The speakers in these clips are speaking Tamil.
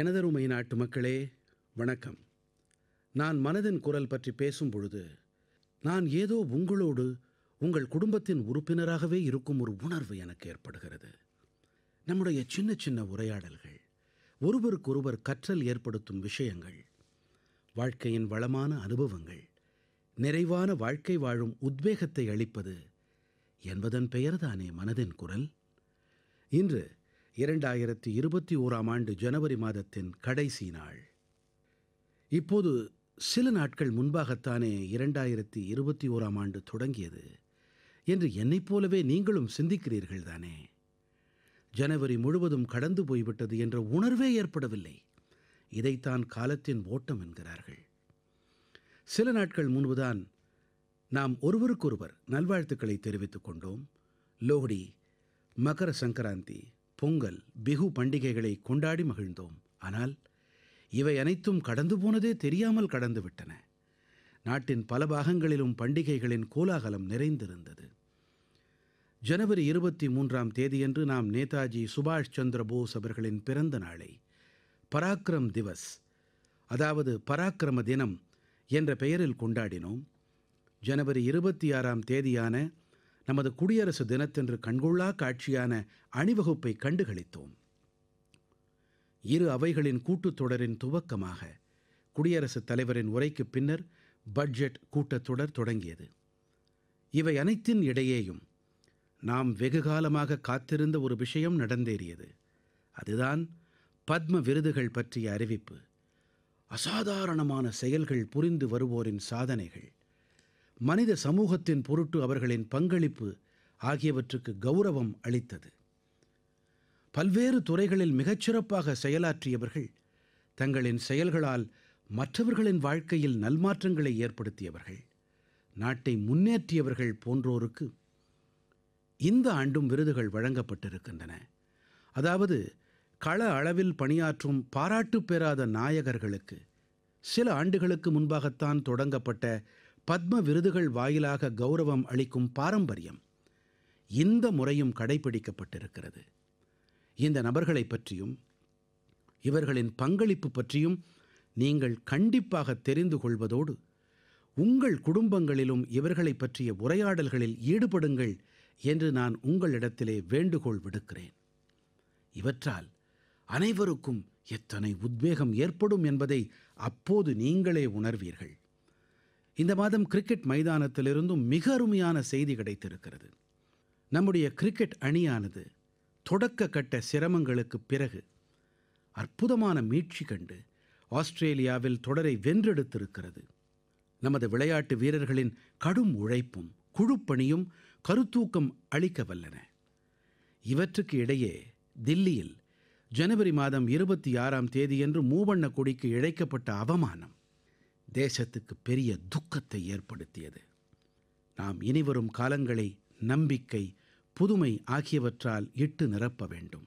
எனதருமை நாட்டு மக்களே வணக்கம் நான் மனதின் குரல் பற்றி பேசும் பொழுது நான் ஏதோ உங்களோடு உங்கள் குடும்பத்தின் உறுப்பினராகவே இருக்கும் ஒரு உணர்வு எனக்கு ஏற்படுகிறது நம்முடைய சின்ன சின்ன உரையாடல்கள் ஒருவருக்கொருவர் கற்றல் ஏற்படுத்தும் விஷயங்கள் வாழ்க்கையின் வளமான அனுபவங்கள் நிறைவான வாழ்க்கை வாழும் உத்வேகத்தை அளிப்பது என்பதன் பெயர்தானே மனதின் குரல் இன்று இரண்டாயிரத்தி இருபத்தி ஓராம் ஆண்டு ஜனவரி மாதத்தின் கடைசி நாள் இப்போது சில நாட்கள் முன்பாகத்தானே இரண்டாயிரத்தி இருபத்தி ஓராம் ஆண்டு தொடங்கியது என்று என்னைப் போலவே நீங்களும் சிந்திக்கிறீர்கள் தானே ஜனவரி முழுவதும் கடந்து போய்விட்டது என்ற உணர்வே ஏற்படவில்லை இதைத்தான் காலத்தின் ஓட்டம் என்கிறார்கள் சில நாட்கள் முன்புதான் நாம் ஒருவருக்கொருவர் நல்வாழ்த்துக்களை தெரிவித்துக் கொண்டோம் லோஹ்டி மகர சங்கராந்தி பொங்கல் பிகு பண்டிகைகளை கொண்டாடி மகிழ்ந்தோம் ஆனால் இவை அனைத்தும் கடந்து போனதே தெரியாமல் கடந்துவிட்டன நாட்டின் பல பாகங்களிலும் பண்டிகைகளின் கோலாகலம் நிறைந்திருந்தது ஜனவரி இருபத்தி மூன்றாம் தேதியன்று நாம் நேதாஜி சுபாஷ் சந்திர போஸ் அவர்களின் பிறந்த நாளை பராக்கிரம் திவஸ் அதாவது பராக்கிரம தினம் என்ற பெயரில் கொண்டாடினோம் ஜனவரி இருபத்தி ஆறாம் தேதியான நமது குடியரசு தினத்தன்று கண்கொள்ளா காட்சியான அணிவகுப்பை கண்டுகளித்தோம் இரு அவைகளின் கூட்டுத்தொடரின் துவக்கமாக குடியரசுத் தலைவரின் உரைக்கு பின்னர் பட்ஜெட் கூட்டத்தொடர் தொடங்கியது இவை அனைத்தின் இடையேயும் நாம் வெகுகாலமாக காத்திருந்த ஒரு விஷயம் நடந்தேறியது அதுதான் பத்ம விருதுகள் பற்றிய அறிவிப்பு அசாதாரணமான செயல்கள் புரிந்து வருவோரின் சாதனைகள் மனித சமூகத்தின் பொருட்டு அவர்களின் பங்களிப்பு ஆகியவற்றுக்கு கௌரவம் அளித்தது பல்வேறு துறைகளில் மிகச்சிறப்பாக செயலாற்றியவர்கள் தங்களின் செயல்களால் மற்றவர்களின் வாழ்க்கையில் நல்மாற்றங்களை ஏற்படுத்தியவர்கள் நாட்டை முன்னேற்றியவர்கள் போன்றோருக்கு இந்த ஆண்டும் விருதுகள் வழங்கப்பட்டிருக்கின்றன அதாவது கள அளவில் பணியாற்றும் பாராட்டு பெறாத நாயகர்களுக்கு சில ஆண்டுகளுக்கு முன்பாகத்தான் தொடங்கப்பட்ட பத்ம விருதுகள் வாயிலாக கௌரவம் அளிக்கும் பாரம்பரியம் இந்த முறையும் கடைபிடிக்கப்பட்டிருக்கிறது இந்த நபர்களை பற்றியும் இவர்களின் பங்களிப்பு பற்றியும் நீங்கள் கண்டிப்பாக தெரிந்து கொள்வதோடு உங்கள் குடும்பங்களிலும் இவர்களை பற்றிய உரையாடல்களில் ஈடுபடுங்கள் என்று நான் உங்களிடத்திலே வேண்டுகோள் விடுக்கிறேன் இவற்றால் அனைவருக்கும் எத்தனை உத்வேகம் ஏற்படும் என்பதை அப்போது நீங்களே உணர்வீர்கள் இந்த மாதம் கிரிக்கெட் மைதானத்திலிருந்தும் மிக அருமையான செய்தி கிடைத்திருக்கிறது நம்முடைய கிரிக்கெட் அணியானது தொடக்க கட்ட சிரமங்களுக்கு பிறகு அற்புதமான மீட்சி கண்டு ஆஸ்திரேலியாவில் தொடரை வென்றெடுத்திருக்கிறது நமது விளையாட்டு வீரர்களின் கடும் உழைப்பும் குழுப்பணியும் கருத்தூக்கம் அளிக்க வல்லன இவற்றுக்கு இடையே தில்லியில் ஜனவரி மாதம் இருபத்தி ஆறாம் தேதியன்று மூவண்ண கொடிக்கு இழைக்கப்பட்ட அவமானம் தேசத்துக்கு பெரிய துக்கத்தை ஏற்படுத்தியது நாம் இனிவரும் காலங்களை நம்பிக்கை புதுமை ஆகியவற்றால் இட்டு நிரப்ப வேண்டும்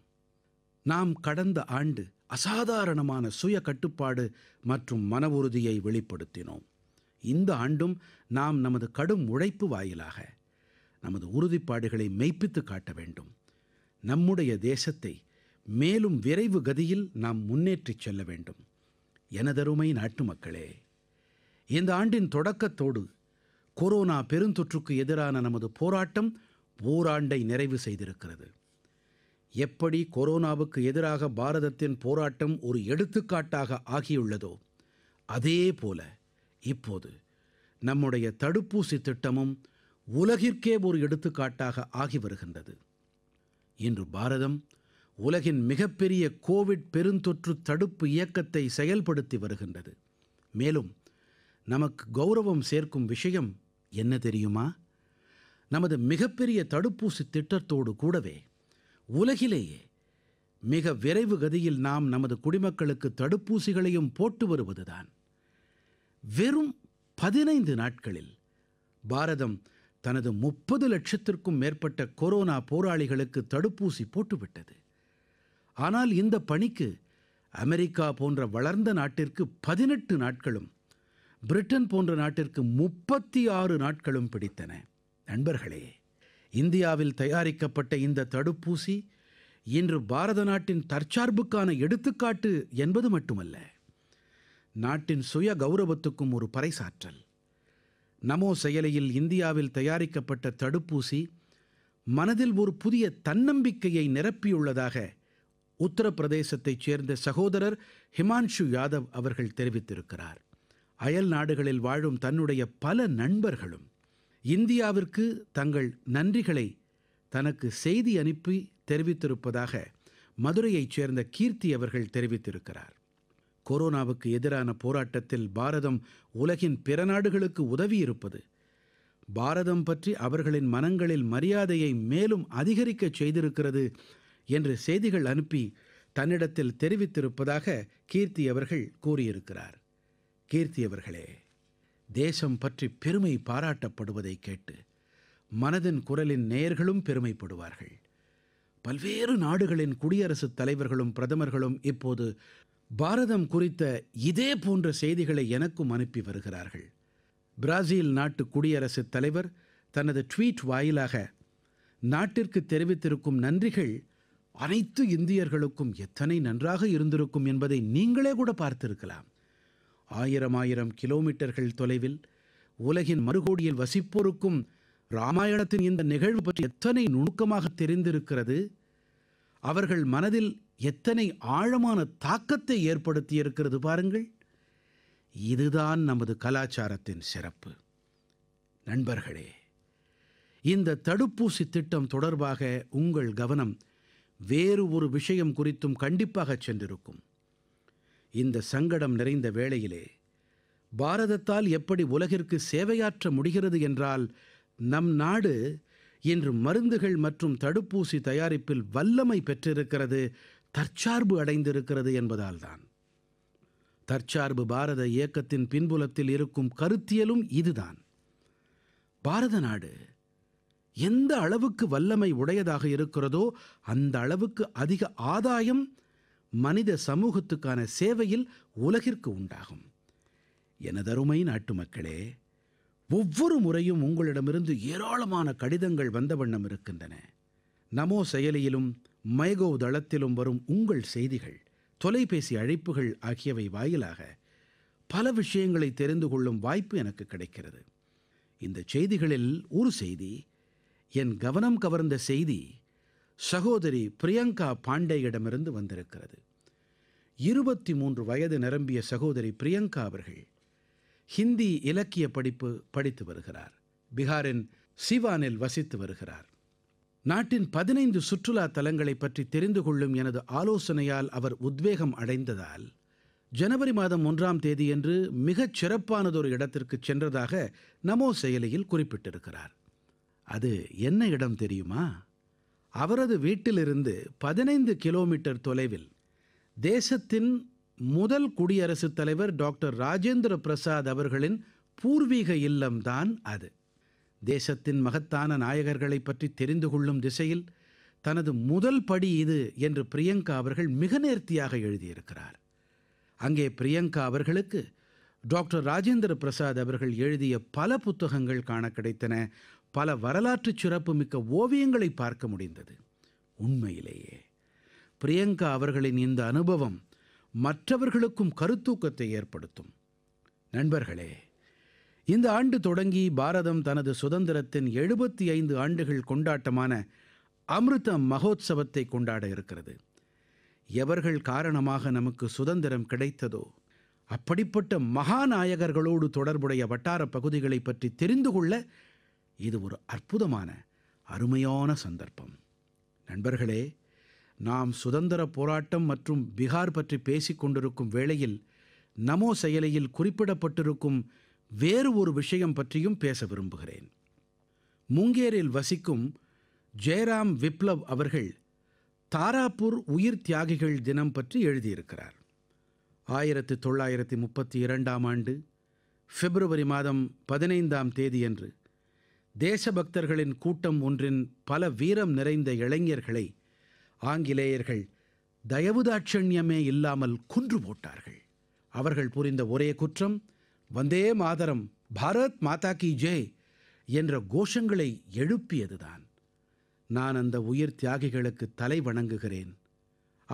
நாம் கடந்த ஆண்டு அசாதாரணமான சுய கட்டுப்பாடு மற்றும் மன உறுதியை வெளிப்படுத்தினோம் இந்த ஆண்டும் நாம் நமது கடும் உழைப்பு வாயிலாக நமது உறுதிப்பாடுகளை மெய்ப்பித்து காட்ட வேண்டும் நம்முடைய தேசத்தை மேலும் விரைவு கதியில் நாம் முன்னேற்றிச் செல்ல வேண்டும் எனதருமை நாட்டு மக்களே இந்த ஆண்டின் தொடக்கத்தோடு கொரோனா பெருந்தொற்றுக்கு எதிரான நமது போராட்டம் ஓராண்டை நிறைவு செய்திருக்கிறது எப்படி கொரோனாவுக்கு எதிராக பாரதத்தின் போராட்டம் ஒரு எடுத்துக்காட்டாக ஆகியுள்ளதோ அதே போல இப்போது நம்முடைய தடுப்பூசி திட்டமும் உலகிற்கே ஒரு எடுத்துக்காட்டாக ஆகி வருகின்றது இன்று பாரதம் உலகின் மிகப்பெரிய கோவிட் பெருந்தொற்று தடுப்பு இயக்கத்தை செயல்படுத்தி வருகின்றது மேலும் நமக்கு கௌரவம் சேர்க்கும் விஷயம் என்ன தெரியுமா நமது மிகப்பெரிய தடுப்பூசி திட்டத்தோடு கூடவே உலகிலேயே மிக விரைவு கதியில் நாம் நமது குடிமக்களுக்கு தடுப்பூசிகளையும் போட்டு வருவதுதான் வெறும் பதினைந்து நாட்களில் பாரதம் தனது முப்பது லட்சத்திற்கும் மேற்பட்ட கொரோனா போராளிகளுக்கு தடுப்பூசி போட்டுவிட்டது ஆனால் இந்த பணிக்கு அமெரிக்கா போன்ற வளர்ந்த நாட்டிற்கு பதினெட்டு நாட்களும் பிரிட்டன் போன்ற நாட்டிற்கு முப்பத்தி ஆறு நாட்களும் பிடித்தன நண்பர்களே இந்தியாவில் தயாரிக்கப்பட்ட இந்த தடுப்பூசி இன்று பாரத நாட்டின் தற்சார்புக்கான எடுத்துக்காட்டு என்பது மட்டுமல்ல நாட்டின் சுய கௌரவத்துக்கும் ஒரு பறைசாற்றல் நமோ செயலியில் இந்தியாவில் தயாரிக்கப்பட்ட தடுப்பூசி மனதில் ஒரு புதிய தன்னம்பிக்கையை நிரப்பியுள்ளதாக உத்தரப்பிரதேசத்தைச் சேர்ந்த சகோதரர் ஹிமான்ஷு யாதவ் அவர்கள் தெரிவித்திருக்கிறார் அயல் நாடுகளில் வாழும் தன்னுடைய பல நண்பர்களும் இந்தியாவிற்கு தங்கள் நன்றிகளை தனக்கு செய்தி அனுப்பி தெரிவித்திருப்பதாக மதுரையைச் சேர்ந்த கீர்த்தி அவர்கள் தெரிவித்திருக்கிறார் கொரோனாவுக்கு எதிரான போராட்டத்தில் பாரதம் உலகின் பிற நாடுகளுக்கு உதவியிருப்பது பாரதம் பற்றி அவர்களின் மனங்களில் மரியாதையை மேலும் அதிகரிக்க செய்திருக்கிறது என்று செய்திகள் அனுப்பி தன்னிடத்தில் தெரிவித்திருப்பதாக கீர்த்தி அவர்கள் கூறியிருக்கிறார் கீர்த்தி அவர்களே தேசம் பற்றி பெருமை பாராட்டப்படுவதை கேட்டு மனதின் குரலின் நேயர்களும் பெருமைப்படுவார்கள் பல்வேறு நாடுகளின் குடியரசுத் தலைவர்களும் பிரதமர்களும் இப்போது பாரதம் குறித்த இதே போன்ற செய்திகளை எனக்கும் அனுப்பி வருகிறார்கள் பிரேசில் நாட்டு குடியரசுத் தலைவர் தனது ட்வீட் வாயிலாக நாட்டிற்கு தெரிவித்திருக்கும் நன்றிகள் அனைத்து இந்தியர்களுக்கும் எத்தனை நன்றாக இருந்திருக்கும் என்பதை நீங்களே கூட பார்த்திருக்கலாம் ஆயிரம் ஆயிரம் கிலோமீட்டர்கள் தொலைவில் உலகின் மறுகோடியில் வசிப்போருக்கும் ராமாயணத்தின் இந்த நிகழ்வு பற்றி எத்தனை நுணுக்கமாக தெரிந்திருக்கிறது அவர்கள் மனதில் எத்தனை ஆழமான தாக்கத்தை ஏற்படுத்தியிருக்கிறது பாருங்கள் இதுதான் நமது கலாச்சாரத்தின் சிறப்பு நண்பர்களே இந்த தடுப்பூசி திட்டம் தொடர்பாக உங்கள் கவனம் வேறு ஒரு விஷயம் குறித்தும் கண்டிப்பாக சென்றிருக்கும் இந்த சங்கடம் நிறைந்த வேளையிலே பாரதத்தால் எப்படி உலகிற்கு சேவையாற்ற முடிகிறது என்றால் நம் நாடு இன்று மருந்துகள் மற்றும் தடுப்பூசி தயாரிப்பில் வல்லமை பெற்றிருக்கிறது தற்சார்பு அடைந்திருக்கிறது என்பதால்தான் தற்சார்பு பாரத இயக்கத்தின் பின்புலத்தில் இருக்கும் கருத்தியலும் இதுதான் பாரத நாடு எந்த அளவுக்கு வல்லமை உடையதாக இருக்கிறதோ அந்த அளவுக்கு அதிக ஆதாயம் மனித சமூகத்துக்கான சேவையில் உலகிற்கு உண்டாகும் எனதருமை மக்களே ஒவ்வொரு முறையும் உங்களிடமிருந்து ஏராளமான கடிதங்கள் வந்த வண்ணம் இருக்கின்றன நமோ செயலியிலும் மைகோ தளத்திலும் வரும் உங்கள் செய்திகள் தொலைபேசி அழைப்புகள் ஆகியவை வாயிலாக பல விஷயங்களை தெரிந்து கொள்ளும் வாய்ப்பு எனக்கு கிடைக்கிறது இந்த செய்திகளில் ஒரு செய்தி என் கவனம் கவர்ந்த செய்தி சகோதரி பிரியங்கா பாண்டேயிடமிருந்து வந்திருக்கிறது இருபத்தி மூன்று வயது நிரம்பிய சகோதரி பிரியங்கா அவர்கள் ஹிந்தி இலக்கிய படிப்பு படித்து வருகிறார் பீகாரின் சிவானில் வசித்து வருகிறார் நாட்டின் பதினைந்து சுற்றுலா தலங்களை பற்றி தெரிந்து கொள்ளும் எனது ஆலோசனையால் அவர் உத்வேகம் அடைந்ததால் ஜனவரி மாதம் ஒன்றாம் தேதியன்று மிகச் சிறப்பானதொரு இடத்திற்கு சென்றதாக நமோ செயலியில் குறிப்பிட்டிருக்கிறார் அது என்ன இடம் தெரியுமா அவரது வீட்டிலிருந்து பதினைந்து கிலோமீட்டர் தொலைவில் தேசத்தின் முதல் குடியரசுத் தலைவர் டாக்டர் ராஜேந்திர பிரசாத் அவர்களின் பூர்வீக இல்லம்தான் அது தேசத்தின் மகத்தான நாயகர்களை பற்றி தெரிந்து கொள்ளும் திசையில் தனது முதல் படி இது என்று பிரியங்கா அவர்கள் மிக நேர்த்தியாக எழுதியிருக்கிறார் அங்கே பிரியங்கா அவர்களுக்கு டாக்டர் ராஜேந்திர பிரசாத் அவர்கள் எழுதிய பல புத்தகங்கள் காண கிடைத்தன பல வரலாற்று சிறப்புமிக்க ஓவியங்களை பார்க்க முடிந்தது உண்மையிலேயே பிரியங்கா அவர்களின் இந்த அனுபவம் மற்றவர்களுக்கும் கருத்தூக்கத்தை ஏற்படுத்தும் நண்பர்களே இந்த ஆண்டு தொடங்கி பாரதம் தனது சுதந்திரத்தின் எழுபத்தி ஐந்து ஆண்டுகள் கொண்டாட்டமான அமிர்த மகோத்சவத்தை கொண்டாட இருக்கிறது எவர்கள் காரணமாக நமக்கு சுதந்திரம் கிடைத்ததோ அப்படிப்பட்ட மகாநாயகர்களோடு தொடர்புடைய வட்டார பகுதிகளை பற்றி தெரிந்து கொள்ள இது ஒரு அற்புதமான அருமையான சந்தர்ப்பம் நண்பர்களே நாம் சுதந்திர போராட்டம் மற்றும் பீகார் பற்றி பேசிக் கொண்டிருக்கும் வேளையில் நமோ செயலியில் குறிப்பிடப்பட்டிருக்கும் வேறு ஒரு விஷயம் பற்றியும் பேச விரும்புகிறேன் முங்கேரில் வசிக்கும் ஜெயராம் விப்ளவ் அவர்கள் தாராப்பூர் உயிர் தியாகிகள் தினம் பற்றி எழுதியிருக்கிறார் ஆயிரத்தி தொள்ளாயிரத்தி முப்பத்தி இரண்டாம் ஆண்டு பிப்ரவரி மாதம் பதினைந்தாம் தேதியன்று தேசபக்தர்களின் கூட்டம் ஒன்றின் பல வீரம் நிறைந்த இளைஞர்களை ஆங்கிலேயர்கள் தயவுதாட்சண்யமே இல்லாமல் குன்று போட்டார்கள் அவர்கள் புரிந்த ஒரே குற்றம் வந்தே மாதரம் பாரத் மாதா கி ஜெய் என்ற கோஷங்களை எழுப்பியதுதான் நான் அந்த உயிர் தியாகிகளுக்கு தலை வணங்குகிறேன்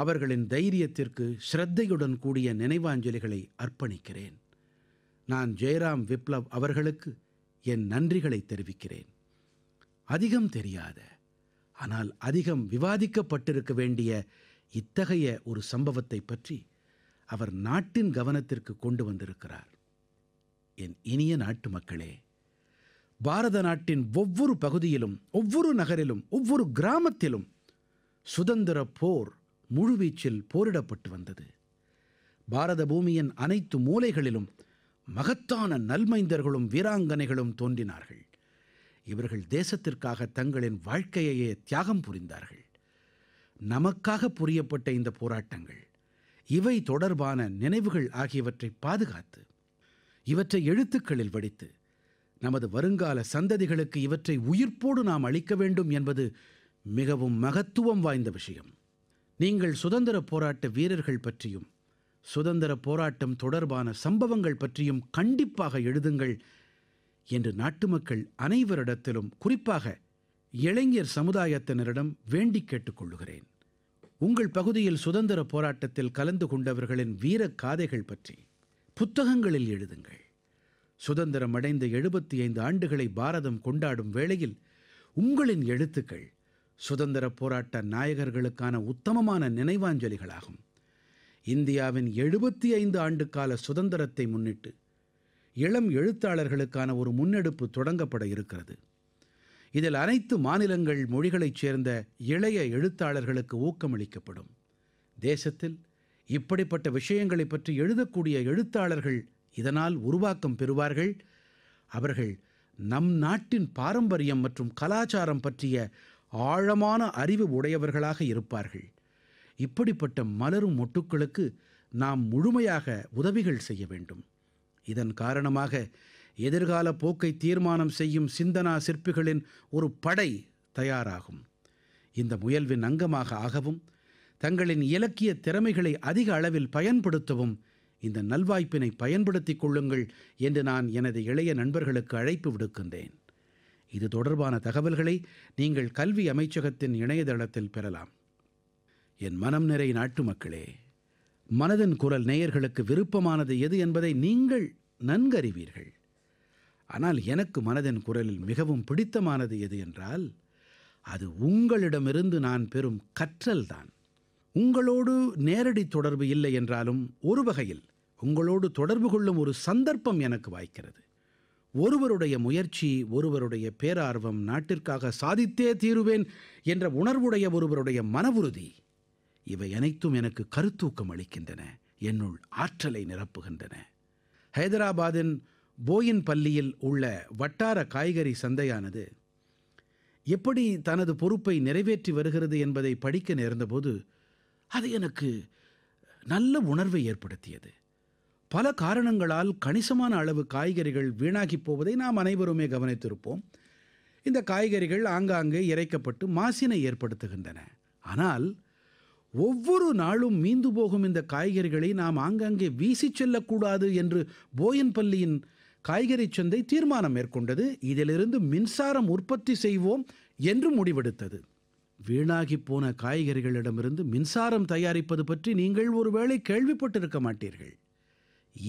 அவர்களின் தைரியத்திற்கு ஸ்ரத்தையுடன் கூடிய நினைவாஞ்சலிகளை அர்ப்பணிக்கிறேன் நான் ஜெயராம் விப்ளவ் அவர்களுக்கு என் நன்றிகளை தெரிவிக்கிறேன் அதிகம் தெரியாத ஆனால் அதிகம் விவாதிக்கப்பட்டிருக்க வேண்டிய இத்தகைய ஒரு சம்பவத்தை பற்றி அவர் நாட்டின் கவனத்திற்கு கொண்டு வந்திருக்கிறார் என் இனிய நாட்டு மக்களே பாரத நாட்டின் ஒவ்வொரு பகுதியிலும் ஒவ்வொரு நகரிலும் ஒவ்வொரு கிராமத்திலும் சுதந்திர போர் முழுவீச்சில் போரிடப்பட்டு வந்தது பாரத பூமியின் அனைத்து மூலைகளிலும் மகத்தான நல்மைந்தர்களும் வீராங்கனைகளும் தோன்றினார்கள் இவர்கள் தேசத்திற்காக தங்களின் வாழ்க்கையையே தியாகம் புரிந்தார்கள் நமக்காக புரியப்பட்ட இந்த போராட்டங்கள் இவை தொடர்பான நினைவுகள் ஆகியவற்றை பாதுகாத்து இவற்றை எழுத்துக்களில் வடித்து நமது வருங்கால சந்ததிகளுக்கு இவற்றை உயிர்ப்போடு நாம் அளிக்க வேண்டும் என்பது மிகவும் மகத்துவம் வாய்ந்த விஷயம் நீங்கள் சுதந்திர போராட்ட வீரர்கள் பற்றியும் சுதந்திர போராட்டம் தொடர்பான சம்பவங்கள் பற்றியும் கண்டிப்பாக எழுதுங்கள் என்று நாட்டு மக்கள் அனைவரிடத்திலும் குறிப்பாக இளைஞர் சமுதாயத்தினரிடம் வேண்டிக் கேட்டுக்கொள்ளுகிறேன் உங்கள் பகுதியில் சுதந்திர போராட்டத்தில் கலந்து கொண்டவர்களின் வீரக் காதைகள் பற்றி புத்தகங்களில் எழுதுங்கள் சுதந்திரம் அடைந்த எழுபத்தி ஐந்து ஆண்டுகளை பாரதம் கொண்டாடும் வேளையில் உங்களின் எழுத்துக்கள் சுதந்திர போராட்ட நாயகர்களுக்கான உத்தமமான நினைவாஞ்சலிகளாகும் இந்தியாவின் எழுபத்தி ஐந்து ஆண்டு கால சுதந்திரத்தை முன்னிட்டு இளம் எழுத்தாளர்களுக்கான ஒரு முன்னெடுப்பு தொடங்கப்பட இருக்கிறது இதில் அனைத்து மாநிலங்கள் மொழிகளைச் சேர்ந்த இளைய எழுத்தாளர்களுக்கு ஊக்கமளிக்கப்படும் தேசத்தில் இப்படிப்பட்ட விஷயங்களை பற்றி எழுதக்கூடிய எழுத்தாளர்கள் இதனால் உருவாக்கம் பெறுவார்கள் அவர்கள் நம் நாட்டின் பாரம்பரியம் மற்றும் கலாச்சாரம் பற்றிய ஆழமான அறிவு உடையவர்களாக இருப்பார்கள் இப்படிப்பட்ட மலரும் மொட்டுக்களுக்கு நாம் முழுமையாக உதவிகள் செய்ய வேண்டும் இதன் காரணமாக எதிர்கால போக்கை தீர்மானம் செய்யும் சிந்தனா சிற்பிகளின் ஒரு படை தயாராகும் இந்த முயல்வின் அங்கமாக ஆகவும் தங்களின் இலக்கிய திறமைகளை அதிக அளவில் பயன்படுத்தவும் இந்த நல்வாய்ப்பினை பயன்படுத்திக் கொள்ளுங்கள் என்று நான் எனது இளைய நண்பர்களுக்கு அழைப்பு விடுக்கின்றேன் இது தொடர்பான தகவல்களை நீங்கள் கல்வி அமைச்சகத்தின் இணையதளத்தில் பெறலாம் என் மனம் நிறை நாட்டு மக்களே மனதின் குரல் நேயர்களுக்கு விருப்பமானது எது என்பதை நீங்கள் நன்கறிவீர்கள் ஆனால் எனக்கு மனதின் குரலில் மிகவும் பிடித்தமானது எது என்றால் அது உங்களிடமிருந்து நான் பெறும் கற்றல்தான் உங்களோடு நேரடி தொடர்பு இல்லை என்றாலும் ஒரு வகையில் உங்களோடு தொடர்பு கொள்ளும் ஒரு சந்தர்ப்பம் எனக்கு வாய்க்கிறது ஒருவருடைய முயற்சி ஒருவருடைய பேரார்வம் நாட்டிற்காக சாதித்தே தீருவேன் என்ற உணர்வுடைய ஒருவருடைய மன உறுதி இவை அனைத்தும் எனக்கு கருத்தூக்கம் அளிக்கின்றன என்னுள் ஆற்றலை நிரப்புகின்றன ஹைதராபாத்தின் போயின் பள்ளியில் உள்ள வட்டார காய்கறி சந்தையானது எப்படி தனது பொறுப்பை நிறைவேற்றி வருகிறது என்பதை படிக்க நேர்ந்தபோது அது எனக்கு நல்ல உணர்வை ஏற்படுத்தியது பல காரணங்களால் கணிசமான அளவு காய்கறிகள் வீணாகி போவதை நாம் அனைவருமே கவனித்திருப்போம் இந்த காய்கறிகள் ஆங்காங்கே இறைக்கப்பட்டு மாசினை ஏற்படுத்துகின்றன ஆனால் ஒவ்வொரு நாளும் மீந்து போகும் இந்த காய்கறிகளை நாம் ஆங்காங்கே வீசி செல்லக்கூடாது என்று போயன்பள்ளியின் காய்கறி சந்தை தீர்மானம் மேற்கொண்டது இதிலிருந்து மின்சாரம் உற்பத்தி செய்வோம் என்று முடிவெடுத்தது வீணாகி போன காய்கறிகளிடமிருந்து மின்சாரம் தயாரிப்பது பற்றி நீங்கள் ஒருவேளை கேள்விப்பட்டிருக்க மாட்டீர்கள்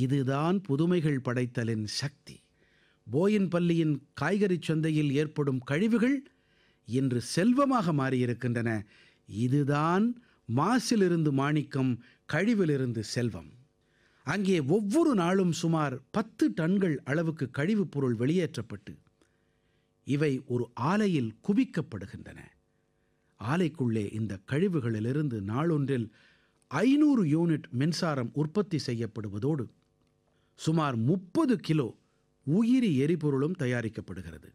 இதுதான் புதுமைகள் படைத்தலின் சக்தி போயின் பள்ளியின் காய்கறி சந்தையில் ஏற்படும் கழிவுகள் இன்று செல்வமாக மாறியிருக்கின்றன இதுதான் மாசிலிருந்து மாணிக்கம் கழிவிலிருந்து செல்வம் அங்கே ஒவ்வொரு நாளும் சுமார் பத்து டன்கள் அளவுக்கு கழிவுப் பொருள் வெளியேற்றப்பட்டு இவை ஒரு ஆலையில் குவிக்கப்படுகின்றன ஆலைக்குள்ளே இந்த கழிவுகளிலிருந்து நாளொன்றில் ஐநூறு யூனிட் மின்சாரம் உற்பத்தி செய்யப்படுவதோடு சுமார் முப்பது கிலோ உயிரி எரிபொருளும் தயாரிக்கப்படுகிறது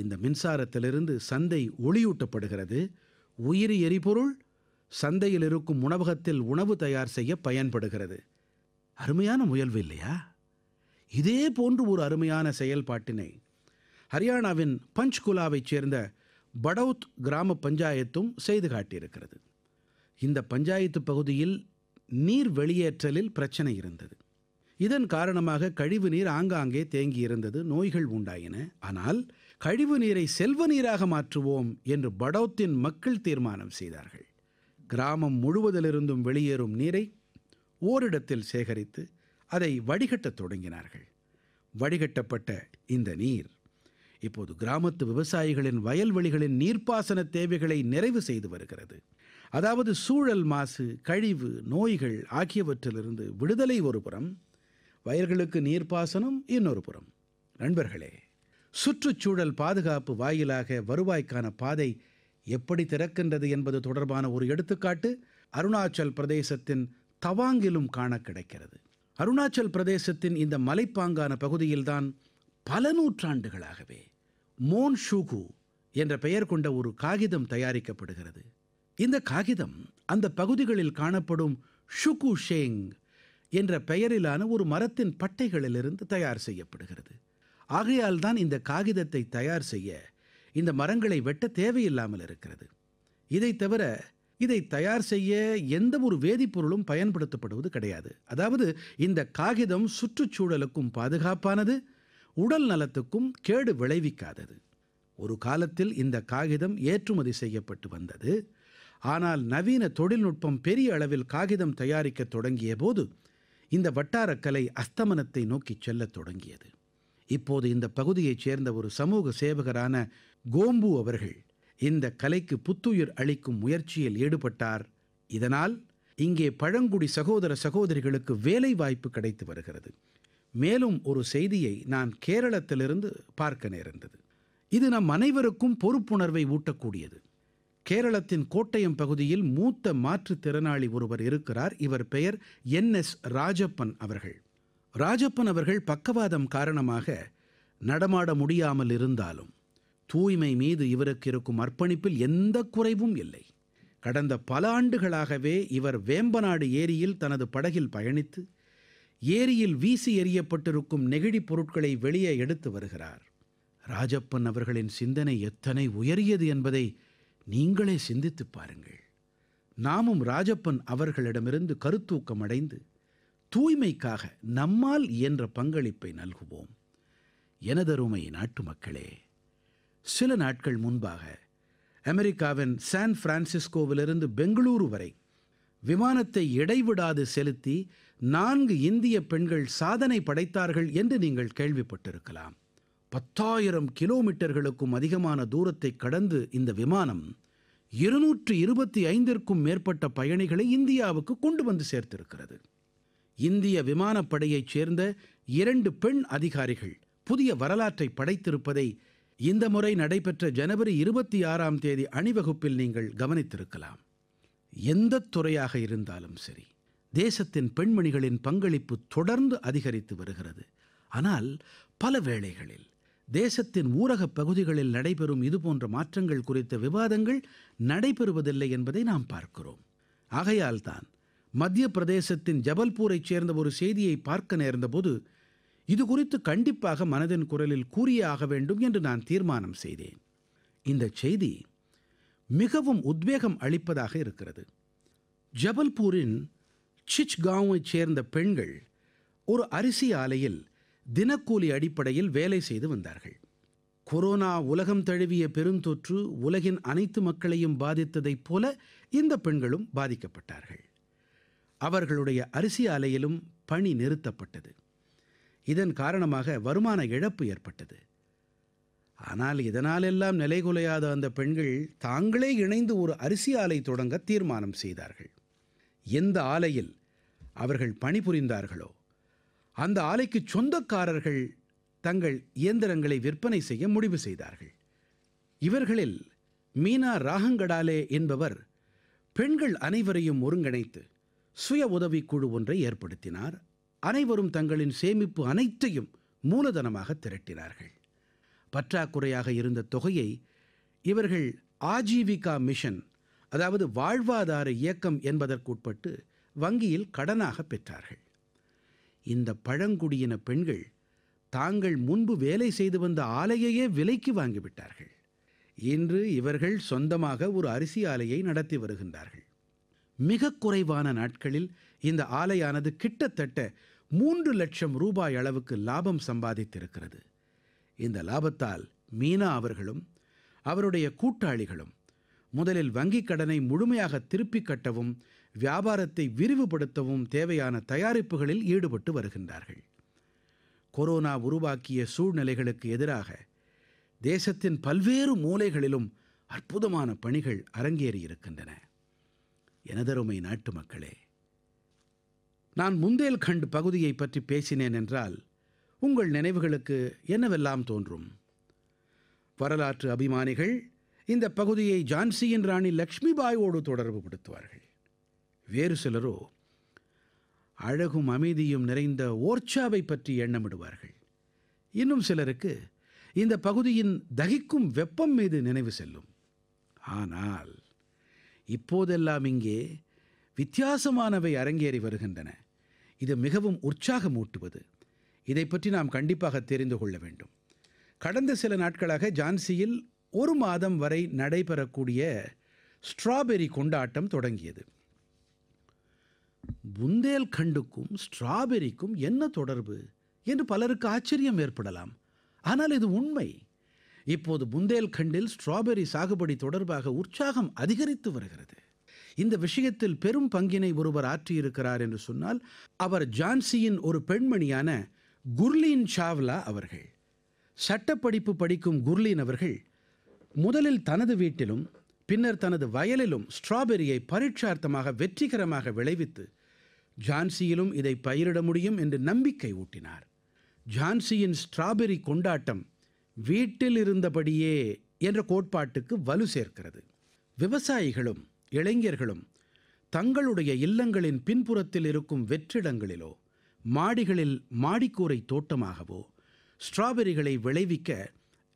இந்த மின்சாரத்திலிருந்து சந்தை ஒளியூட்டப்படுகிறது உயிரி எரிபொருள் சந்தையில் இருக்கும் உணவகத்தில் உணவு தயார் செய்ய பயன்படுகிறது அருமையான முயல்வு இல்லையா இதே போன்று ஒரு அருமையான செயல்பாட்டினை ஹரியானாவின் பஞ்ச்குலாவைச் சேர்ந்த படவுத் கிராம பஞ்சாயத்தும் செய்து காட்டியிருக்கிறது இந்த பஞ்சாயத்து பகுதியில் நீர் வெளியேற்றலில் பிரச்சனை இருந்தது இதன் காரணமாக கழிவு நீர் ஆங்காங்கே தேங்கியிருந்தது நோய்கள் உண்டாயின ஆனால் கழிவு நீரை செல்வ நீராக மாற்றுவோம் என்று படௌத்தின் மக்கள் தீர்மானம் செய்தார்கள் கிராமம் முழுவதிலிருந்தும் வெளியேறும் நீரை ஓரிடத்தில் சேகரித்து அதை வடிகட்டத் தொடங்கினார்கள் வடிகட்டப்பட்ட இந்த நீர் இப்போது கிராமத்து விவசாயிகளின் வயல்வெளிகளின் நீர்ப்பாசன தேவைகளை நிறைவு செய்து வருகிறது அதாவது சூழல் மாசு கழிவு நோய்கள் ஆகியவற்றிலிருந்து விடுதலை ஒரு புறம் வயல்களுக்கு நீர்ப்பாசனம் இன்னொரு புறம் நண்பர்களே சுற்றுச்சூழல் பாதுகாப்பு வாயிலாக வருவாய்க்கான பாதை எப்படி திறக்கின்றது என்பது தொடர்பான ஒரு எடுத்துக்காட்டு அருணாச்சல் பிரதேசத்தின் தவாங்கிலும் காண கிடைக்கிறது அருணாச்சல் பிரதேசத்தின் இந்த மலைப்பாங்கான பகுதியில்தான் பல நூற்றாண்டுகளாகவே மோன் ஷூகு என்ற பெயர் கொண்ட ஒரு காகிதம் தயாரிக்கப்படுகிறது இந்த காகிதம் அந்த பகுதிகளில் காணப்படும் ஷுகு ஷேங் என்ற பெயரிலான ஒரு மரத்தின் பட்டைகளிலிருந்து தயார் செய்யப்படுகிறது ஆகையால் தான் இந்த காகிதத்தை தயார் செய்ய இந்த மரங்களை வெட்ட தேவையில்லாமல் இருக்கிறது இதை தவிர இதை தயார் செய்ய எந்த ஒரு வேதிப்பொருளும் பயன்படுத்தப்படுவது கிடையாது அதாவது இந்த காகிதம் சுற்றுச்சூழலுக்கும் பாதுகாப்பானது உடல் நலத்துக்கும் கேடு விளைவிக்காதது ஒரு காலத்தில் இந்த காகிதம் ஏற்றுமதி செய்யப்பட்டு வந்தது ஆனால் நவீன தொழில்நுட்பம் பெரிய அளவில் காகிதம் தயாரிக்க தொடங்கிய போது இந்த வட்டாரக்கலை அஸ்தமனத்தை நோக்கி செல்லத் தொடங்கியது இப்போது இந்த பகுதியைச் சேர்ந்த ஒரு சமூக சேவகரான கோம்பு அவர்கள் இந்த கலைக்கு புத்துயிர் அளிக்கும் முயற்சியில் ஈடுபட்டார் இதனால் இங்கே பழங்குடி சகோதர சகோதரிகளுக்கு வேலை வாய்ப்பு கிடைத்து வருகிறது மேலும் ஒரு செய்தியை நான் கேரளத்திலிருந்து பார்க்க நேர்ந்தது இது நம் அனைவருக்கும் பொறுப்புணர்வை ஊட்டக்கூடியது கேரளத்தின் கோட்டயம் பகுதியில் மூத்த மாற்றுத்திறனாளி ஒருவர் இருக்கிறார் இவர் பெயர் என் எஸ் ராஜப்பன் அவர்கள் ராஜப்பன் அவர்கள் பக்கவாதம் காரணமாக நடமாட முடியாமல் இருந்தாலும் தூய்மை மீது இவருக்கு இருக்கும் அர்ப்பணிப்பில் எந்த குறைவும் இல்லை கடந்த பல ஆண்டுகளாகவே இவர் வேம்பநாடு ஏரியில் தனது படகில் பயணித்து ஏரியில் வீசி எறியப்பட்டிருக்கும் நெகிழி பொருட்களை வெளியே எடுத்து வருகிறார் ராஜப்பன் அவர்களின் சிந்தனை எத்தனை உயரியது என்பதை நீங்களே சிந்தித்து பாருங்கள் நாமும் ராஜப்பன் அவர்களிடமிருந்து கருத்தூக்கம் அடைந்து தூய்மைக்காக நம்மால் இயன்ற பங்களிப்பை நல்குவோம் எனதருமை நாட்டு மக்களே சில நாட்கள் முன்பாக அமெரிக்காவின் சான் பிரான்சிஸ்கோவிலிருந்து பெங்களூரு வரை விமானத்தை இடைவிடாது செலுத்தி நான்கு இந்திய பெண்கள் சாதனை படைத்தார்கள் என்று நீங்கள் கேள்விப்பட்டிருக்கலாம் பத்தாயிரம் கிலோமீட்டர்களுக்கும் அதிகமான தூரத்தை கடந்து இந்த விமானம் இருநூற்று இருபத்தி ஐந்திற்கும் மேற்பட்ட பயணிகளை இந்தியாவுக்கு கொண்டு வந்து சேர்த்திருக்கிறது இந்திய விமானப்படையைச் சேர்ந்த இரண்டு பெண் அதிகாரிகள் புதிய வரலாற்றை படைத்திருப்பதை இந்த முறை நடைபெற்ற ஜனவரி இருபத்தி ஆறாம் தேதி அணிவகுப்பில் நீங்கள் கவனித்திருக்கலாம் எந்த துறையாக இருந்தாலும் சரி தேசத்தின் பெண்மணிகளின் பங்களிப்பு தொடர்ந்து அதிகரித்து வருகிறது ஆனால் பல வேளைகளில் தேசத்தின் ஊரகப் பகுதிகளில் நடைபெறும் இதுபோன்ற மாற்றங்கள் குறித்த விவாதங்கள் நடைபெறுவதில்லை என்பதை நாம் பார்க்கிறோம் ஆகையால்தான் மத்திய பிரதேசத்தின் ஜபல்பூரைச் சேர்ந்த ஒரு செய்தியை பார்க்க நேர்ந்தபோது இது குறித்து கண்டிப்பாக மனதின் குரலில் கூறிய ஆக வேண்டும் என்று நான் தீர்மானம் செய்தேன் இந்த செய்தி மிகவும் உத்வேகம் அளிப்பதாக இருக்கிறது ஜபல்பூரின் சிச்காவைச் சேர்ந்த பெண்கள் ஒரு அரிசி ஆலையில் தினக்கூலி அடிப்படையில் வேலை செய்து வந்தார்கள் கொரோனா உலகம் தழுவிய பெருந்தொற்று உலகின் அனைத்து மக்களையும் பாதித்ததைப் போல இந்த பெண்களும் பாதிக்கப்பட்டார்கள் அவர்களுடைய அரிசி ஆலையிலும் பணி நிறுத்தப்பட்டது இதன் காரணமாக வருமான இழப்பு ஏற்பட்டது ஆனால் இதனாலெல்லாம் நிலைகுலையாத அந்த பெண்கள் தாங்களே இணைந்து ஒரு அரிசி ஆலை தொடங்க தீர்மானம் செய்தார்கள் எந்த ஆலையில் அவர்கள் பணிபுரிந்தார்களோ அந்த ஆலைக்கு சொந்தக்காரர்கள் தங்கள் இயந்திரங்களை விற்பனை செய்ய முடிவு செய்தார்கள் இவர்களில் மீனா ராகங்கடாலே என்பவர் பெண்கள் அனைவரையும் ஒருங்கிணைத்து சுய உதவிக்குழு ஒன்றை ஏற்படுத்தினார் அனைவரும் தங்களின் சேமிப்பு அனைத்தையும் மூலதனமாக திரட்டினார்கள் பற்றாக்குறையாக இருந்த தொகையை இவர்கள் ஆஜீவிகா மிஷன் அதாவது வாழ்வாதார இயக்கம் என்பதற்குட்பட்டு வங்கியில் கடனாக பெற்றார்கள் இந்த பழங்குடியின பெண்கள் தாங்கள் முன்பு வேலை செய்து வந்த ஆலையையே விலைக்கு வாங்கிவிட்டார்கள் இன்று இவர்கள் சொந்தமாக ஒரு அரிசி ஆலையை நடத்தி வருகின்றார்கள் மிக குறைவான நாட்களில் இந்த ஆலையானது கிட்டத்தட்ட மூன்று லட்சம் ரூபாய் அளவுக்கு லாபம் சம்பாதித்திருக்கிறது இந்த லாபத்தால் மீனா அவர்களும் அவருடைய கூட்டாளிகளும் முதலில் வங்கிக் கடனை முழுமையாக திருப்பிக் கட்டவும் வியாபாரத்தை விரிவுபடுத்தவும் தேவையான தயாரிப்புகளில் ஈடுபட்டு வருகின்றார்கள் கொரோனா உருவாக்கிய சூழ்நிலைகளுக்கு எதிராக தேசத்தின் பல்வேறு மூலைகளிலும் அற்புதமான பணிகள் அரங்கேறியிருக்கின்றன எனதருமை நாட்டு மக்களே நான் முந்தேல்கண்ட் பகுதியை பற்றி பேசினேன் என்றால் உங்கள் நினைவுகளுக்கு என்னவெல்லாம் தோன்றும் வரலாற்று அபிமானிகள் இந்த பகுதியை ஜான்சியின் ராணி லக்ஷ்மிபாயோடு தொடர்பு படுத்துவார்கள் வேறு சிலரோ அழகும் அமைதியும் நிறைந்த ஓர்ச்சாவை பற்றி எண்ணமிடுவார்கள் இன்னும் சிலருக்கு இந்த பகுதியின் தகிக்கும் வெப்பம் மீது நினைவு செல்லும் ஆனால் இப்போதெல்லாம் இங்கே வித்தியாசமானவை அரங்கேறி வருகின்றன இது மிகவும் உற்சாகமூட்டுவது இதை பற்றி நாம் கண்டிப்பாக தெரிந்து கொள்ள வேண்டும் கடந்த சில நாட்களாக ஜான்சியில் ஒரு மாதம் வரை நடைபெறக்கூடிய ஸ்ட்ராபெரி கொண்டாட்டம் தொடங்கியது புந்தேல்கண்டுக்கும் ஸ்ட்ராபெரிக்கும் என்ன தொடர்பு என்று பலருக்கு ஆச்சரியம் ஏற்படலாம் ஆனால் இது உண்மை இப்போது புந்தேல்கண்டில் ஸ்ட்ராபெரி சாகுபடி தொடர்பாக உற்சாகம் அதிகரித்து வருகிறது இந்த விஷயத்தில் பெரும் பங்கினை ஒருவர் ஆற்றியிருக்கிறார் என்று சொன்னால் அவர் ஜான்சியின் ஒரு பெண்மணியான குர்லீன் சாவ்லா அவர்கள் சட்டப்படிப்பு படிக்கும் குர்லீன் அவர்கள் முதலில் தனது வீட்டிலும் பின்னர் தனது வயலிலும் ஸ்ட்ராபெரியை பரீட்சார்த்தமாக வெற்றிகரமாக விளைவித்து ஜான்சியிலும் இதை பயிரிட முடியும் என்று நம்பிக்கை ஊட்டினார் ஜான்சியின் ஸ்ட்ராபெரி கொண்டாட்டம் வீட்டில் இருந்தபடியே என்ற கோட்பாட்டுக்கு வலு சேர்க்கிறது விவசாயிகளும் இளைஞர்களும் தங்களுடைய இல்லங்களின் பின்புறத்தில் இருக்கும் வெற்றிடங்களிலோ மாடிகளில் மாடிக்கூரை தோட்டமாகவோ ஸ்ட்ராபெரிகளை விளைவிக்க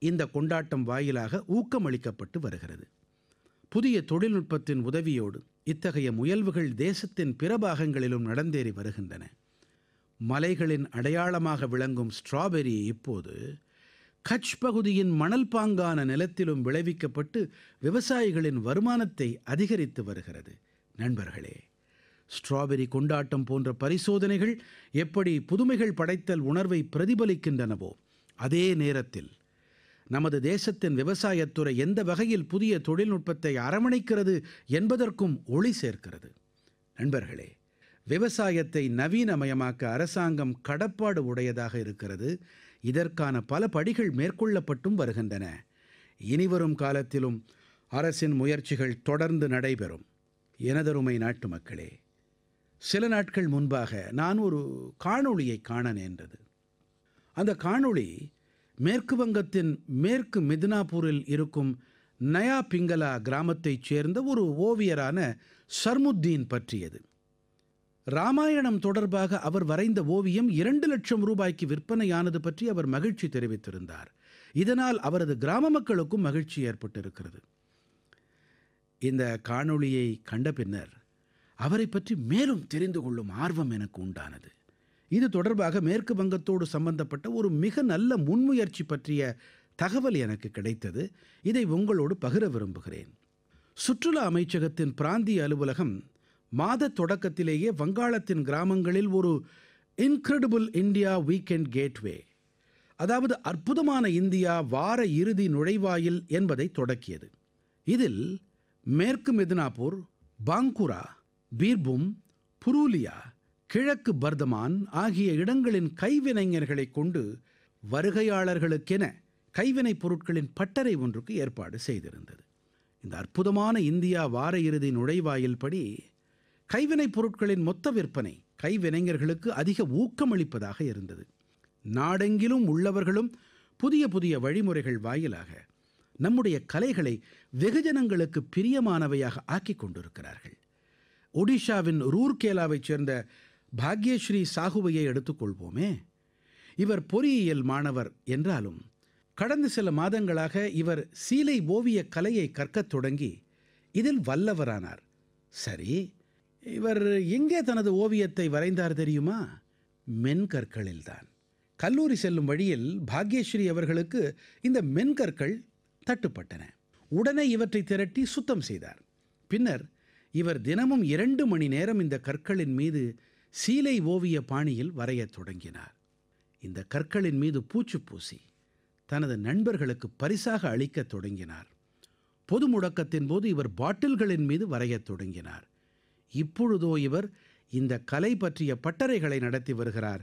இந்த கொண்டாட்டம் வாயிலாக ஊக்கமளிக்கப்பட்டு வருகிறது புதிய தொழில்நுட்பத்தின் உதவியோடு இத்தகைய முயல்வுகள் தேசத்தின் பிற பாகங்களிலும் நடந்தேறி வருகின்றன மலைகளின் அடையாளமாக விளங்கும் ஸ்ட்ராபெரி இப்போது கட்ச் பகுதியின் மணல் பாங்கான நிலத்திலும் விளைவிக்கப்பட்டு விவசாயிகளின் வருமானத்தை அதிகரித்து வருகிறது நண்பர்களே ஸ்ட்ராபெரி கொண்டாட்டம் போன்ற பரிசோதனைகள் எப்படி புதுமைகள் படைத்தல் உணர்வை பிரதிபலிக்கின்றனவோ அதே நேரத்தில் நமது தேசத்தின் விவசாயத்துறை எந்த வகையில் புதிய தொழில்நுட்பத்தை அரவணைக்கிறது என்பதற்கும் ஒளி சேர்க்கிறது நண்பர்களே விவசாயத்தை நவீனமயமாக்க அரசாங்கம் கடப்பாடு உடையதாக இருக்கிறது இதற்கான பல படிகள் மேற்கொள்ளப்பட்டும் வருகின்றன இனிவரும் காலத்திலும் அரசின் முயற்சிகள் தொடர்ந்து நடைபெறும் எனதருமை நாட்டு மக்களே சில நாட்கள் முன்பாக நான் ஒரு காணொளியை காண நேர்ந்தது அந்த காணொளி மேற்கு வங்கத்தின் மேற்கு மிதினாபூரில் இருக்கும் நயா பிங்களா கிராமத்தைச் சேர்ந்த ஒரு ஓவியரான சர்முத்தீன் பற்றியது ராமாயணம் தொடர்பாக அவர் வரைந்த ஓவியம் இரண்டு லட்சம் ரூபாய்க்கு விற்பனையானது பற்றி அவர் மகிழ்ச்சி தெரிவித்திருந்தார் இதனால் அவரது கிராம மக்களுக்கும் மகிழ்ச்சி ஏற்பட்டிருக்கிறது இந்த காணொளியை கண்ட பின்னர் அவரை பற்றி மேலும் தெரிந்து கொள்ளும் ஆர்வம் எனக்கு உண்டானது இது தொடர்பாக மேற்கு வங்கத்தோடு சம்பந்தப்பட்ட ஒரு மிக நல்ல முன்முயற்சி பற்றிய தகவல் எனக்கு கிடைத்தது இதை உங்களோடு பகிர விரும்புகிறேன் சுற்றுலா அமைச்சகத்தின் பிராந்திய அலுவலகம் மாத தொடக்கத்திலேயே வங்காளத்தின் கிராமங்களில் ஒரு இன்க்ரெடிபிள் இந்தியா வீக்கெண்ட் கேட்வே அதாவது அற்புதமான இந்தியா வார இறுதி நுழைவாயில் என்பதை தொடக்கியது இதில் மேற்கு மெதினாபூர் பாங்குரா பீர்பும் புரூலியா கிழக்கு பர்தமான் ஆகிய இடங்களின் கைவினைஞர்களை கொண்டு வருகையாளர்களுக்கென கைவினைப் பொருட்களின் பட்டறை ஒன்றுக்கு ஏற்பாடு செய்திருந்தது இந்த அற்புதமான இந்தியா வார இறுதி நுழைவாயில் படி கைவினைப் பொருட்களின் மொத்த விற்பனை கைவினைஞர்களுக்கு அதிக ஊக்கமளிப்பதாக இருந்தது நாடெங்கிலும் உள்ளவர்களும் புதிய புதிய வழிமுறைகள் வாயிலாக நம்முடைய கலைகளை வெகுஜனங்களுக்கு பிரியமானவையாக ஆக்கிக் கொண்டிருக்கிறார்கள் ஒடிஷாவின் ரூர்கேலாவைச் சேர்ந்த பாக்யஸ்ரீ சாகுவையை எடுத்துக்கொள்வோமே இவர் பொறியியல் மாணவர் என்றாலும் கடந்த சில மாதங்களாக இவர் சீலை ஓவிய கலையை கற்கத் தொடங்கி இதில் வல்லவரானார் சரி இவர் எங்கே தனது ஓவியத்தை வரைந்தார் தெரியுமா மென்கற்களில்தான் கல்லூரி செல்லும் வழியில் பாக்யஸ்ரீ அவர்களுக்கு இந்த மென்கற்கள் தட்டுப்பட்டன உடனே இவற்றை திரட்டி சுத்தம் செய்தார் பின்னர் இவர் தினமும் இரண்டு மணி நேரம் இந்த கற்களின் மீது சீலை ஓவிய பாணியில் வரையத் தொடங்கினார் இந்த கற்களின் மீது பூச்சு பூசி தனது நண்பர்களுக்கு பரிசாக அளிக்கத் தொடங்கினார் பொது முடக்கத்தின் போது இவர் பாட்டில்களின் மீது வரையத் தொடங்கினார் இப்பொழுதோ இவர் இந்த கலை பற்றிய பட்டறைகளை நடத்தி வருகிறார்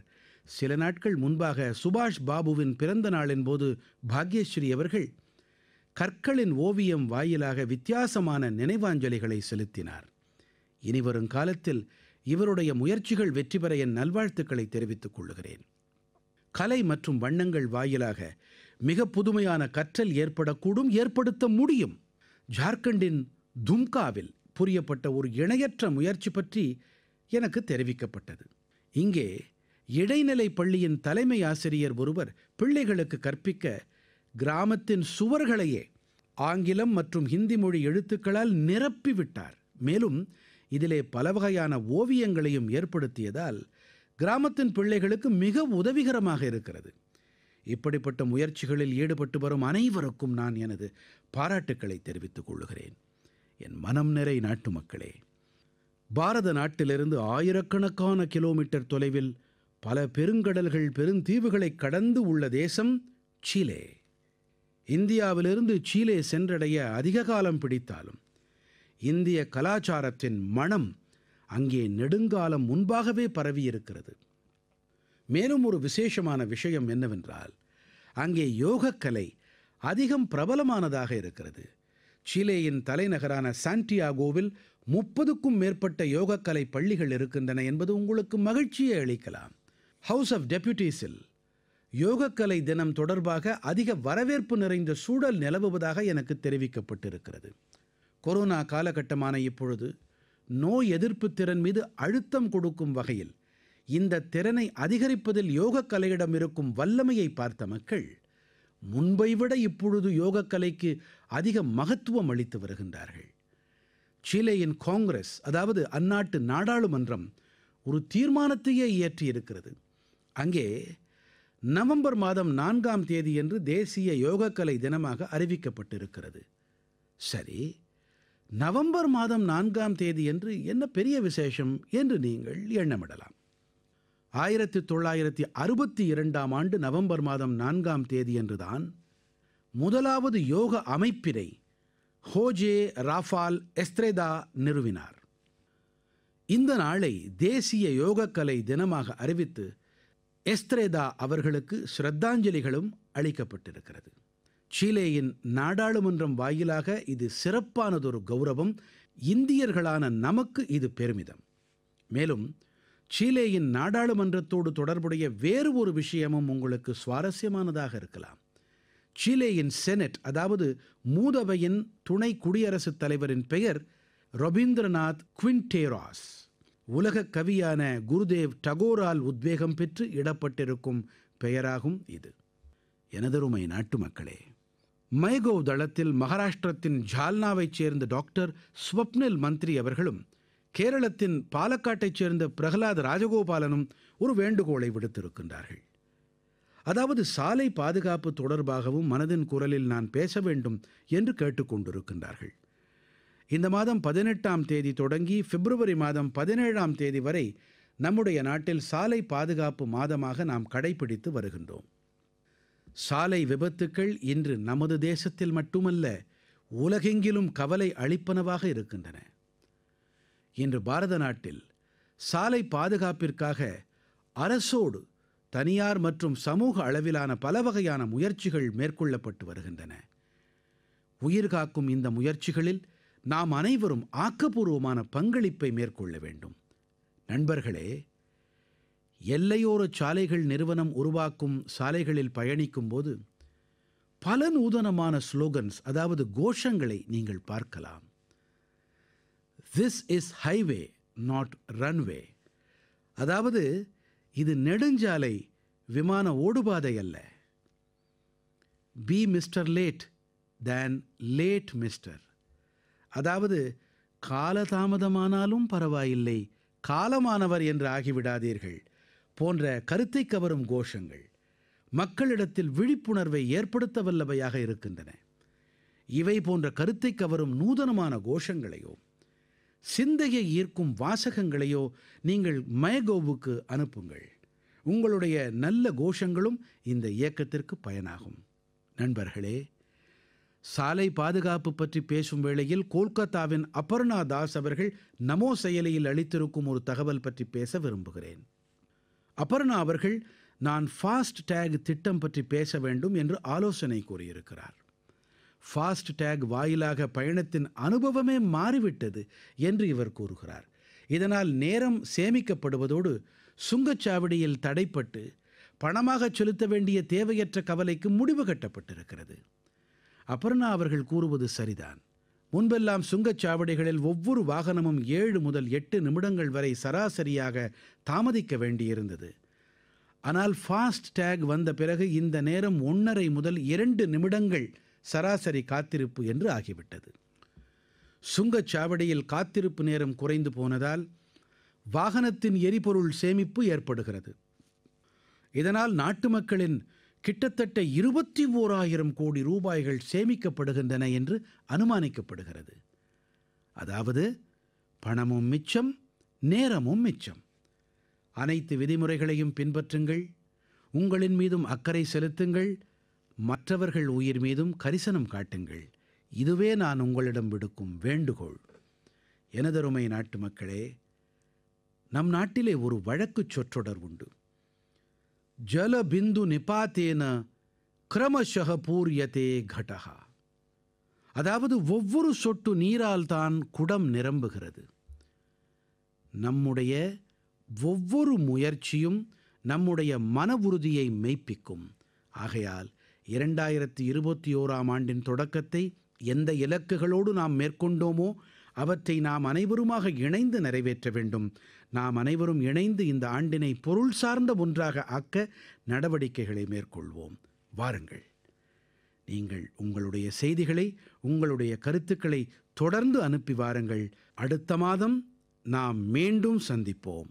சில நாட்கள் முன்பாக சுபாஷ் பாபுவின் பிறந்த நாளின் போது பாக்யஸ்ரீ அவர்கள் கற்களின் ஓவியம் வாயிலாக வித்தியாசமான நினைவாஞ்சலிகளை செலுத்தினார் இனிவரும் காலத்தில் இவருடைய முயற்சிகள் வெற்றி பெற என் நல்வாழ்த்துக்களை தெரிவித்துக் கொள்கிறேன் கலை மற்றும் வண்ணங்கள் வாயிலாக மிக புதுமையான கற்றல் ஏற்படக்கூடும் ஏற்படுத்த முடியும் ஜார்க்கண்டின் தும்காவில் புரியப்பட்ட ஒரு இணையற்ற முயற்சி பற்றி எனக்கு தெரிவிக்கப்பட்டது இங்கே இடைநிலை பள்ளியின் தலைமை ஆசிரியர் ஒருவர் பிள்ளைகளுக்கு கற்பிக்க கிராமத்தின் சுவர்களையே ஆங்கிலம் மற்றும் ஹிந்தி மொழி எழுத்துக்களால் நிரப்பிவிட்டார் மேலும் இதிலே பல வகையான ஓவியங்களையும் ஏற்படுத்தியதால் கிராமத்தின் பிள்ளைகளுக்கு மிக உதவிகரமாக இருக்கிறது இப்படிப்பட்ட முயற்சிகளில் ஈடுபட்டு வரும் அனைவருக்கும் நான் எனது பாராட்டுக்களை தெரிவித்துக் கொள்கிறேன் என் மனம் நிறை நாட்டு மக்களே பாரத நாட்டிலிருந்து ஆயிரக்கணக்கான கிலோமீட்டர் தொலைவில் பல பெருங்கடல்கள் பெருந்தீவுகளை கடந்து உள்ள தேசம் சீலே இந்தியாவிலிருந்து சீலே சென்றடைய அதிக காலம் பிடித்தாலும் இந்திய கலாச்சாரத்தின் மனம் அங்கே நெடுங்காலம் முன்பாகவே பரவியிருக்கிறது மேலும் ஒரு விசேஷமான விஷயம் என்னவென்றால் அங்கே யோகக்கலை அதிகம் பிரபலமானதாக இருக்கிறது சீலேயின் தலைநகரான சாண்டியாகோவில் முப்பதுக்கும் மேற்பட்ட யோகக்கலை பள்ளிகள் இருக்கின்றன என்பது உங்களுக்கு மகிழ்ச்சியை அளிக்கலாம் ஹவுஸ் ஆஃப் டெபியூட்டிஸில் யோகக்கலை தினம் தொடர்பாக அதிக வரவேற்பு நிறைந்த சூழல் நிலவுவதாக எனக்கு தெரிவிக்கப்பட்டிருக்கிறது கொரோனா காலகட்டமான இப்பொழுது நோய் எதிர்ப்பு திறன் மீது அழுத்தம் கொடுக்கும் வகையில் இந்த திறனை அதிகரிப்பதில் யோகக்கலையிடம் இருக்கும் வல்லமையை பார்த்த மக்கள் முன்பை விட இப்பொழுது யோகக்கலைக்கு அதிக மகத்துவம் அளித்து வருகின்றார்கள் சீலேயின் காங்கிரஸ் அதாவது அந்நாட்டு நாடாளுமன்றம் ஒரு தீர்மானத்தையே இயற்றியிருக்கிறது அங்கே நவம்பர் மாதம் நான்காம் தேதியன்று தேசிய யோகக்கலை தினமாக அறிவிக்கப்பட்டிருக்கிறது சரி நவம்பர் மாதம் நான்காம் தேதி என்று என்ன பெரிய விசேஷம் என்று நீங்கள் எண்ணமிடலாம் ஆயிரத்தி தொள்ளாயிரத்தி அறுபத்தி இரண்டாம் ஆண்டு நவம்பர் மாதம் நான்காம் தேதியன்றுதான் முதலாவது யோக அமைப்பினை ஹோஜே ராஃபால் எஸ்த்ரேதா நிறுவினார் இந்த நாளை தேசிய யோகக்கலை தினமாக அறிவித்து எஸ்த்ரேதா அவர்களுக்கு ஸ்ரத்தாஞ்சலிகளும் அளிக்கப்பட்டிருக்கிறது சீலேயின் நாடாளுமன்றம் வாயிலாக இது சிறப்பானதொரு கௌரவம் இந்தியர்களான நமக்கு இது பெருமிதம் மேலும் சீலேயின் நாடாளுமன்றத்தோடு தொடர்புடைய வேறு ஒரு விஷயமும் உங்களுக்கு சுவாரஸ்யமானதாக இருக்கலாம் சீலேயின் செனட் அதாவது மூதவையின் துணை குடியரசுத் தலைவரின் பெயர் ரபீந்திரநாத் குவின்டேராஸ் உலக கவியான குருதேவ் டகோரால் உத்வேகம் பெற்று இடப்பட்டிருக்கும் பெயராகும் இது எனதருமை நாட்டு மக்களே மைகோவ் தளத்தில் மகாராஷ்டிரத்தின் ஜால்னாவைச் சேர்ந்த டாக்டர் ஸ்வப்னில் மந்திரி அவர்களும் கேரளத்தின் பாலக்காட்டைச் சேர்ந்த பிரகலாத் ராஜகோபாலனும் ஒரு வேண்டுகோளை விடுத்திருக்கின்றார்கள் அதாவது சாலை பாதுகாப்பு தொடர்பாகவும் மனதின் குரலில் நான் பேச வேண்டும் என்று கேட்டுக்கொண்டிருக்கின்றார்கள் இந்த மாதம் பதினெட்டாம் தேதி தொடங்கி பிப்ரவரி மாதம் பதினேழாம் தேதி வரை நம்முடைய நாட்டில் சாலை பாதுகாப்பு மாதமாக நாம் கடைபிடித்து வருகின்றோம் சாலை விபத்துக்கள் இன்று நமது தேசத்தில் மட்டுமல்ல உலகெங்கிலும் கவலை அளிப்பனவாக இருக்கின்றன இன்று பாரத நாட்டில் சாலை பாதுகாப்பிற்காக அரசோடு தனியார் மற்றும் சமூக அளவிலான பல வகையான முயற்சிகள் மேற்கொள்ளப்பட்டு வருகின்றன உயிர் காக்கும் இந்த முயற்சிகளில் நாம் அனைவரும் ஆக்கப்பூர்வமான பங்களிப்பை மேற்கொள்ள வேண்டும் நண்பர்களே எல்லையோர சாலைகள் நிறுவனம் உருவாக்கும் சாலைகளில் பயணிக்கும் போது பல நூதனமான ஸ்லோகன்ஸ் அதாவது கோஷங்களை நீங்கள் பார்க்கலாம் this is highway not runway அதாவது இது நெடுஞ்சாலை விமான ஓடுபாதை அல்ல be mister late than late mister அதாவது காலதாமதமானாலும் பரவாயில்லை காலமானவர் என்று ஆகிவிடாதீர்கள் போன்ற கருத்தை கவரும் கோஷங்கள் மக்களிடத்தில் விழிப்புணர்வை ஏற்படுத்த வல்லவையாக இருக்கின்றன இவை போன்ற கருத்தை கவரும் நூதனமான கோஷங்களையும் சிந்தையை ஈர்க்கும் வாசகங்களையோ நீங்கள் மயகோவுக்கு அனுப்புங்கள் உங்களுடைய நல்ல கோஷங்களும் இந்த இயக்கத்திற்கு பயனாகும் நண்பர்களே சாலை பாதுகாப்பு பற்றி பேசும் வேளையில் கொல்கத்தாவின் அபர்ணா தாஸ் அவர்கள் நமோ செயலியில் அளித்திருக்கும் ஒரு தகவல் பற்றி பேச விரும்புகிறேன் அபர்ணா அவர்கள் நான் ஃபாஸ்ட் டேக் திட்டம் பற்றி பேச வேண்டும் என்று ஆலோசனை கூறியிருக்கிறார் ஃபாஸ்ட் டேக் வாயிலாக பயணத்தின் அனுபவமே மாறிவிட்டது என்று இவர் கூறுகிறார் இதனால் நேரம் சேமிக்கப்படுவதோடு சுங்கச்சாவடியில் தடைப்பட்டு பணமாக செலுத்த வேண்டிய தேவையற்ற கவலைக்கு முடிவு கட்டப்பட்டிருக்கிறது அப்பர்ணா அவர்கள் கூறுவது சரிதான் முன்பெல்லாம் சுங்கச்சாவடிகளில் ஒவ்வொரு வாகனமும் ஏழு முதல் எட்டு நிமிடங்கள் வரை சராசரியாக தாமதிக்க வேண்டியிருந்தது ஆனால் ஃபாஸ்ட் டேக் வந்த பிறகு இந்த நேரம் ஒன்றரை முதல் இரண்டு நிமிடங்கள் சராசரி காத்திருப்பு என்று ஆகிவிட்டது சுங்கச்சாவடியில் காத்திருப்பு நேரம் குறைந்து போனதால் வாகனத்தின் எரிபொருள் சேமிப்பு ஏற்படுகிறது இதனால் நாட்டு மக்களின் கிட்டத்தட்ட இருபத்தி ஓராயிரம் கோடி ரூபாய்கள் சேமிக்கப்படுகின்றன என்று அனுமானிக்கப்படுகிறது அதாவது பணமும் மிச்சம் நேரமும் மிச்சம் அனைத்து விதிமுறைகளையும் பின்பற்றுங்கள் உங்களின் மீதும் அக்கறை செலுத்துங்கள் மற்றவர்கள் உயிர் மீதும் கரிசனம் காட்டுங்கள் இதுவே நான் உங்களிடம் விடுக்கும் வேண்டுகோள் எனதருமை நாட்டு மக்களே நம் நாட்டிலே ஒரு வழக்கு சொற்றொடர் உண்டு ஜல பிந்து நிபாத்தேன கிரமஷக பூரியதே கடகா அதாவது ஒவ்வொரு சொட்டு நீரால் தான் குடம் நிரம்புகிறது நம்முடைய ஒவ்வொரு முயற்சியும் நம்முடைய மன உறுதியை மெய்ப்பிக்கும் ஆகையால் இரண்டாயிரத்தி இருபத்தி ஓராம் ஆண்டின் தொடக்கத்தை எந்த இலக்குகளோடு நாம் மேற்கொண்டோமோ அவற்றை நாம் அனைவருமாக இணைந்து நிறைவேற்ற வேண்டும் நாம் அனைவரும் இணைந்து இந்த ஆண்டினை பொருள் சார்ந்த ஒன்றாக ஆக்க நடவடிக்கைகளை மேற்கொள்வோம் வாருங்கள் நீங்கள் உங்களுடைய செய்திகளை உங்களுடைய கருத்துக்களை தொடர்ந்து அனுப்பி வாருங்கள் அடுத்த மாதம் நாம் மீண்டும் சந்திப்போம்